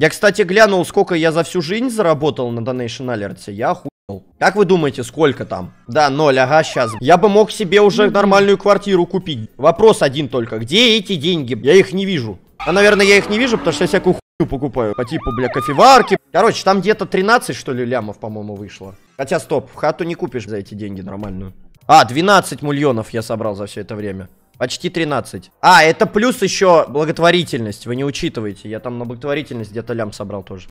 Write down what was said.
Я, кстати, глянул, сколько я за всю жизнь заработал на Donation Alert. Я охуел. Как вы думаете, сколько там? Да, ноль, ага, сейчас. Я бы мог себе уже нормальную квартиру купить. Вопрос один только. Где эти деньги? Я их не вижу. А, наверное, я их не вижу, потому что я всякую хуйню покупаю. По типу, бля, кофеварки. Короче, там где-то 13, что ли, лямов, по-моему, вышло. Хотя, стоп, хату не купишь за эти деньги нормальную. А, 12 миллионов я собрал за все это время. Почти 13. А, это плюс еще благотворительность. Вы не учитываете. Я там на благотворительность где-то лям собрал тоже.